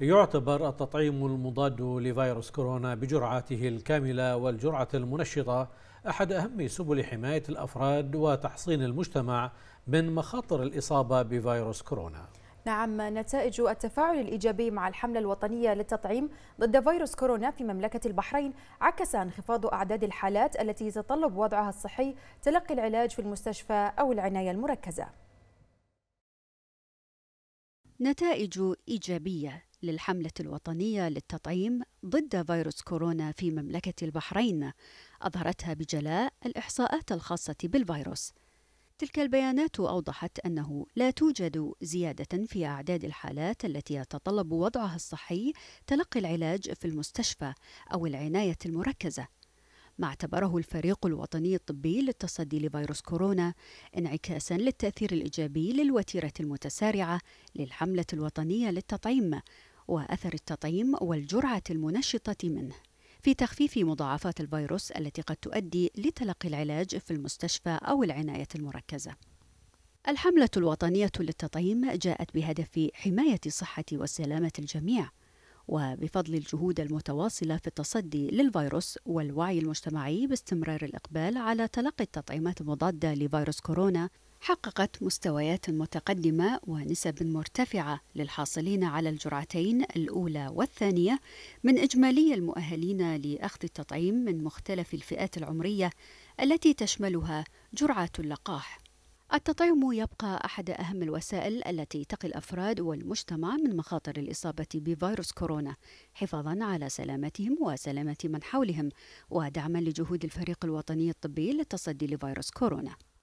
يعتبر التطعيم المضاد لفيروس كورونا بجرعاته الكاملة والجرعة المنشطة أحد أهم سبل حماية الأفراد وتحصين المجتمع من مخاطر الإصابة بفيروس كورونا نعم نتائج التفاعل الإيجابي مع الحملة الوطنية للتطعيم ضد فيروس كورونا في مملكة البحرين عكس انخفاض أعداد الحالات التي يتطلب وضعها الصحي تلقي العلاج في المستشفى أو العناية المركزة نتائج إيجابية للحملة الوطنية للتطعيم ضد فيروس كورونا في مملكة البحرين أظهرتها بجلاء الإحصاءات الخاصة بالفيروس. تلك البيانات أوضحت أنه لا توجد زيادة في أعداد الحالات التي يتطلب وضعها الصحي تلقي العلاج في المستشفى أو العناية المركزة. ما اعتبره الفريق الوطني الطبي للتصدي لفيروس كورونا انعكاسا للتأثير الإيجابي للوتيرة المتسارعة للحملة الوطنية للتطعيم وأثر التطعيم والجرعة المنشطة منه في تخفيف مضاعفات الفيروس التي قد تؤدي لتلقي العلاج في المستشفى أو العناية المركزة. الحملة الوطنية للتطعيم جاءت بهدف حماية صحة وسلامة الجميع، وبفضل الجهود المتواصلة في التصدي للفيروس والوعي المجتمعي باستمرار الإقبال على تلقي التطعيمات المضادة لفيروس كورونا حققت مستويات متقدمة ونسب مرتفعة للحاصلين على الجرعتين الأولى والثانية من إجمالي المؤهلين لأخذ التطعيم من مختلف الفئات العمرية التي تشملها جرعة اللقاح. التطعيم يبقى أحد أهم الوسائل التي تقي الأفراد والمجتمع من مخاطر الإصابة بفيروس كورونا حفاظا على سلامتهم وسلامة من حولهم ودعما لجهود الفريق الوطني الطبي للتصدي لفيروس كورونا.